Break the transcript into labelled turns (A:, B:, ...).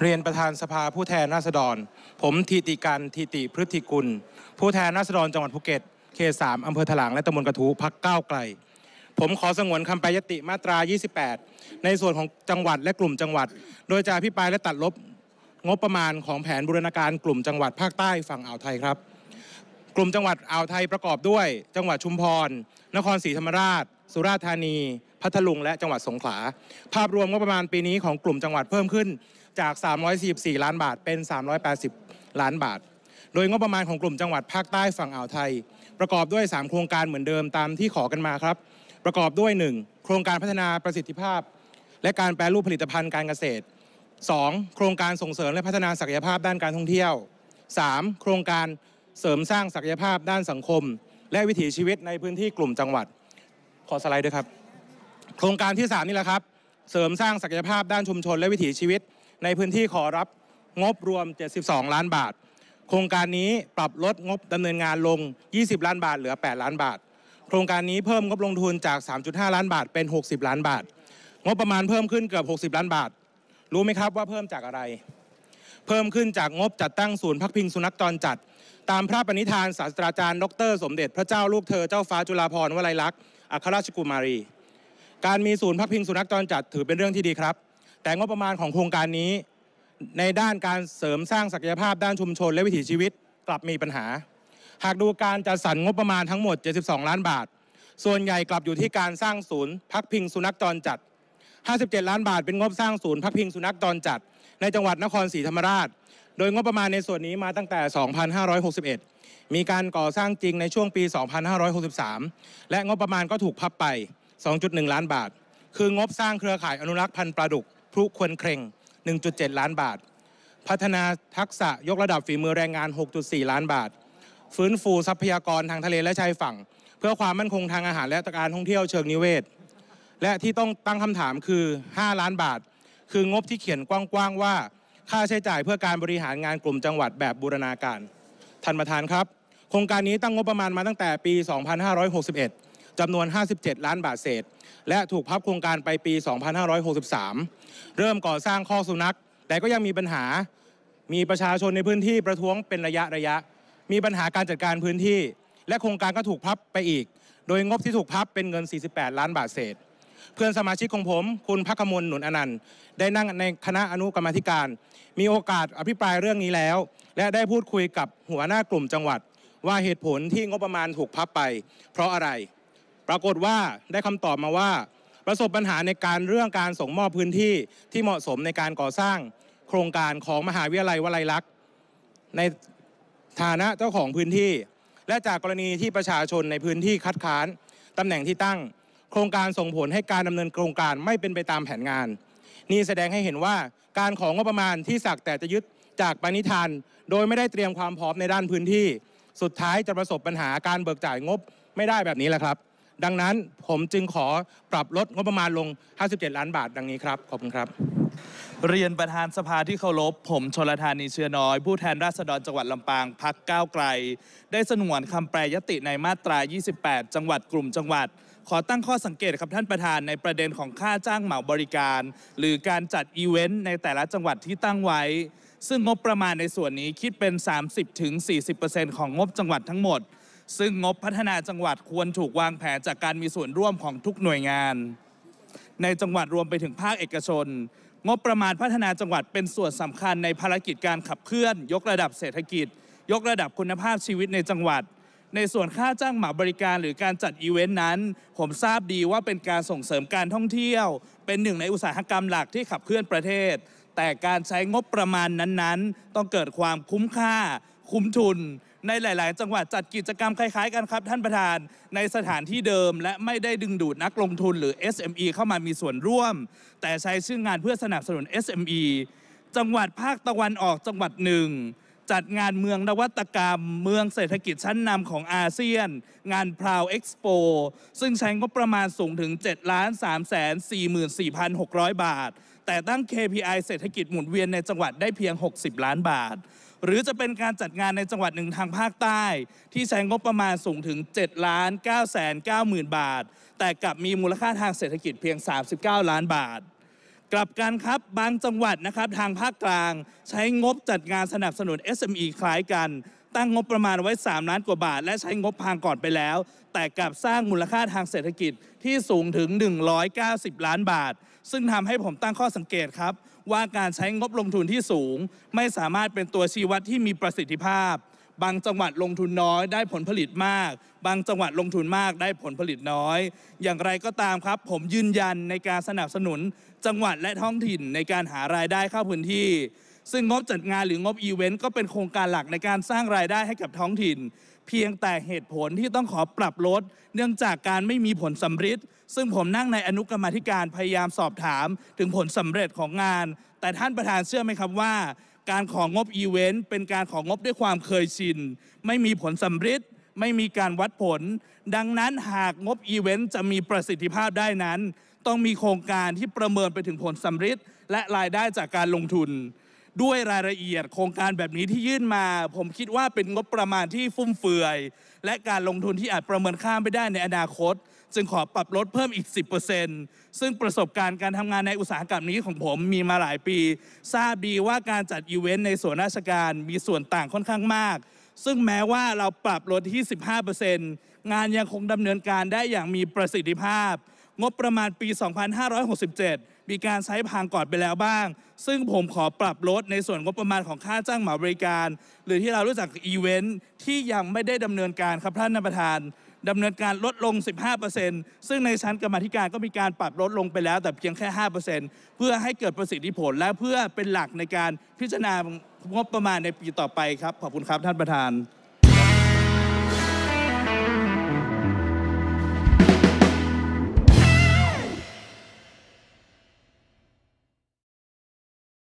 A: เรียนประธานสภาผู้แทนราษฎร ผมทิติการทิติพฤติกุล ผู้แทนราษฎร จังหวัดภูเก็ต เขตสามอำเภอถลางและตำบลกระทูพักก้าวไกล ผมขอสงวนคำปรยติมาตรา 28 ในส่วนของจังหวัดและกลุ่มจังหวัด โดยจะอภิปรายและตัดลบ งบประมาณของแผนบูรณาการกลุ่มจังหวัดภาคใต้ฝั่งอ่าวไทยครับ กลุ่มจังหวัดอ่าวไทยประกอบด้วย จังหวัดชุมพร นครศรีธรรมราช สุราษฎร์ธานี พัทลุงและจังหวัดสงขลา ภาพรวมงบประมาณปีนี้ของกลุ่มจังหวัดเพิ่มขึ้นจาก344ล้านบาท เป็น 380 ล้านบาท โดยงบประมาณของกลุ่มจังหวัดภาคใต้ฝั่งอ่าวไทย ประกอบด้วย 3 โครงการเหมือนเดิมตามที่ขอกันมาครับ ประกอบด้วย 1. โครงการพัฒนาประสิทธิภาพ และการแปรรูปผลิตภัณฑ์การเกษตร 2. โครงการส่งเสริมและพัฒนาศักยภาพด้านการท่องเที่ยว 3. โครงการเสริมสร้างศักยภาพด้านสังคม และวิถีชีวิตในพื้นที่กลุ่มจังหวัด ขอสไลด์ด้วยครับ โครงการที่ 3 นี่แหละครับ เสริมสร้างศักยภาพด้านชุมชน และวิถีชีวิตในพื้นที่ขอรับงบรวม 72 ล้านบาท โครงการนี้ปรับลดงบดำเนินงานลง 20 ล้านบาทเหลือ 8 ล้านบาท โครงการนี้เพิ่มงบลงทุนจาก 3.5 ล้านบาทเป็น 60 ล้านบาท งบประมาณเพิ่มขึ้นเกือบ 60 ล้านบาท รู้ไหมครับว่าเพิ่มจากอะไร เพิ่มขึ้นจากงบจัดตั้งศูนย์พักพิงสุนัขจรจัด ตามพระปณิธานศาสตราจารย์ดร สมเด็จพระเจ้าลูกเธอเจ้าฟ้าจุฬาภรณ์วลัยลักษณ์อัครราชกุมารี การมีศูนย์พักพิงสุนัขจรจัดถือเป็นเรื่องที่ดีครับแต่งบประมาณของโครงการนี้ในด้านการเสริมสร้างศักยภาพด้านชุมชนและวิถีชีวิตกลับมีปัญหา หากดูการจัดสรรงบประมาณทั้งหมด 72 ล้านบาท ส่วนใหญ่กลับอยู่ที่การสร้างศูนย์พักพิงสุนัขจรจัด 57 ล้านบาทเป็นงบสร้างศูนย์พักพิงสุนัขจรจัด ในจังหวัดนครศรีธรรมราชโดยงบประมาณในส่วนนี้มาตั้งแต่2561มีการก่อสร้างจริงในช่วงปี 2563 และงบประมาณก็ถูกพับไป 2.1ล้านบาท คืองบสร้างเครือข่ายอนุรักษ์พันธุ์ปลาดุกพลุควรเคร่ง 1.7 ล้านบาท พัฒนาทักษะยกระดับฝีมือแรงงาน 6.4 ล้านบาท ฟื้นฟูทรัพยากรทางทะเลและชายฝั่ง เพื่อความมั่นคงทางอาหารและการท่องเที่ยวเชิงนิเวศ และที่ต้องตั้งคำถามคือ 5 ล้านบาท คืองบที่เขียนกว้าง ๆ ว่า ค่าใช้จ่ายเพื่อการบริหารงานกลุ่มจังหวัดแบบบูรณาการ ท่านประธานครับ โครงการนี้ตั้งงบประมาณมาตั้งแต่ปี 2561จำนวน 57 ล้านบาทเศษ และถูกพับโครงการไปปี 2563 เริ่มก่อสร้างข้อสุนัข แต่ก็ยังมีปัญหา มีประชาชนในพื้นที่ประท้วงเป็นระยะระยะ มีปัญหาการจัดการพื้นที่และโครงการก็ถูกพับไปอีก โดยงบที่ถูกพับเป็นเงิน 48 ล้านบาทเศษ เพื่อนสมาชิกของผม คุณพักมลหนุนอนันต์ได้นั่งในคณะอนุกรรมธิการ มีโอกาสอภิปรายเรื่องนี้แล้ว และได้พูดคุยกับหัวหน้ากลุ่มจังหวัด ว่าเหตุผลที่งบประมาณถูกพับไป เพราะอะไรปรากฏว่าได้คำตอบมาว่าประสบปัญหาในการเรื่องการส่งมอบพื้นที่ที่เหมาะสมในการก่อสร้างโครงการของมหาวิทยาลัยวลัยลักษณ์ในฐานะเจ้าของพื้นที่ และจากกรณีที่ประชาชนในพื้นที่คัดค้านตำแหน่งที่ตั้งโครงการส่งผลให้การดำเนินโครงการไม่เป็นไปตามแผนงาน นี่แสดงให้เห็นว่าการของงบประมาณที่สักแต่จะยึดจากปณิธาน โดยไม่ได้เตรียมความพร้อมในด้านพื้นที่ สุดท้ายจะประสบปัญหาการเบิกจ่ายงบไม่ได้แบบนี้แหละครับดังนั้นผมจึงขอปรับลดงบประมาณลง 57 ล้านบาท ดังนี้ครับ ขอบคุณครับ เรียนประ
B: ธานสภาที่เคารพ ผมชลธานีเชื้อน้อย ผู้แทนราษฎรจังหวัดลำปางพักก้าวไกล ได้สนวนคำแปรยติในมาตรา 28 จังหวัดกลุ่มจังหวัด ขอตั้งข้อสังเกตครับท่านประธานในประเด็นของค่าจ้างเหมาบริการ หรือการจัดอีเวนต์ในแต่ละจังหวัดที่ตั้งไว้ ซึ่งงบประมาณในส่วนนี้คิดเป็น 30-40%ของงบจังหวัดทั้งหมดซึ่งงบพัฒนาจังหวัดควรถูกวางแผน จากการมีส่วนร่วมของทุกหน่วยงาน ในจังหวัดรวมไปถึงภาคเอกชน งบประมาณพัฒนาจังหวัดเป็นส่วนสำคัญในภารกิจการขับเคลื่อน ยกระดับเศรษฐกิจ ยกระดับคุณภาพชีวิตในจังหวัด ในส่วนค่าจ้างหมาบริการ หรือการจัดอีเวนต์นั้น ผมทราบดีว่าเป็นการส่งเสริมการท่องเที่ยว เป็นหนึ่งในอุตสาหกรรมหลักที่ขับเคลื่อนประเทศ แต่การใช้งบประมาณนั้นๆ ต้องเกิดความคุ้มค่าคุ้มทุนในหลาย ๆ จังหวัดจัดกิจกรรมคล้าย ๆ กันครับท่านประธานในสถานที่เดิมและไม่ได้ดึงดูดนักลงทุนหรือ SME เข้ามามีส่วนร่วม แต่ใช้ชื่องานเพื่อสนับสนุน SME จังหวัดภาคตะวันออกจังหวัดหนึ่ง จัดงานเมืองนวัตกรรม เมืองเศรษฐกิจชั้นนำของอาเซียน งานพราวเอ็กซ์โปซึ่งใช้งบประมาณสูงถึง7ล้าน3แสน44,600 บาท แต่ตั้ง KPI เศรษฐกิจหมุนเวียนในจังหวัดได้เพียง 60 ล้านบาทหรือจะเป็นการจัดงานในจังหวัดหนึ่งทางภาคใต้ ที่ใช้งบประมาณสูงถึง7ล้าน9 9ื่นบาท แต่กลับมีมูลค่าทางเศรษฐกิจเพียง 39 ล้านบาท กลับกันครับบางจังหวัดนะครับทางภาคกลาง ใช้งบจัดงานสนับสนุน SME คล้ายกัน ตั้งงบประมาณไว้ 3 ล้านกว่าบาทและใช้งบพางก่อนไปแล้ว แต่กลับสร้างมูลค่าทางเศรษฐกิจที่สูงถึง 190 ล้านบาทซึ่งทำให้ผมตั้งข้อสังเกตครับ ว่าการใช้งบลงทุนที่สูง ไม่สามารถเป็นตัวชี้วัดที่มีประสิทธิภาพ บางจังหวัดลงทุนน้อยได้ผลผลิตมาก บางจังหวัดลงทุนมากได้ผลผลิตน้อย อย่างไรก็ตามครับผมยืนยันในการสนับสนุน จังหวัดและท้องถิ่นในการหารายได้เข้าพื้นที่ ซึ่งงบจัดงานหรืองบอีเวนต์ก็เป็นโครงการหลักในการสร้างรายได้ให้กับท้องถิ่น เพียงแต่เหตุผลที่ต้องขอปรับลด เนื่องจากการไม่มีผลสำริ์ซึ่งผมนั่งในอนุกรรมธิการพยายามสอบถามถึงผลสำเร็จของงาน แต่ท่านประธานเชื่อไหมครับว่า การของงบอีเวนต์เป็นการของงบด้วยความเคยชิน ไม่มีผลสำเร็จไม่มีการวัดผล ดังนั้นหากงบอีเวนต์จะมีประสิทธิภาพได้นั้น ต้องมีโครงการที่ประเมินไปถึงผลสำเร็จและรายได้จากการลงทุนด้วยรายละเอียดโครงการแบบนี้ที่ยื่นมา ผมคิดว่าเป็นงบประมาณที่ฟุ่มเฟือย และการลงทุนที่อาจประเมินค่าไม่ได้ในอนาคต จึงขอปรับลดเพิ่มอีก 10%ซึ่งประสบการณ์การทำงานในอุตสาหกรรมนี้ของผมมีมาหลายปี ทราบดีว่าการจัดอีเวนต์ในส่วนราชการมีส่วนต่างค่อนข้างมาก ซึ่งแม้ว่าเราปรับลดที่ 15%งานยังคงดำเนินการได้อย่างมีประสิทธิภาพ งบประมาณปี 2567มีการใช้พางกอดไปแล้วบ้าง ซึ่งผมขอปรับลดในส่วนงบประมาณของค่าจ้างเหมาบริการ หรือที่เรารู้จักอีเวนท์ที่ยังไม่ได้ดำเนินการครับท่านประธานดำเนินการลดลง 15%ซึ่งในชั้นกรรมธิการก็มีการปรับลดลงไปแล้วแต่เพียงแค่5%เพื่อให้เกิดประสิทธิผลและเพื่อเป็นหลักในการพิจารณางบประมาณในปีต่อไปครับขอบคุณครับท่านประธาน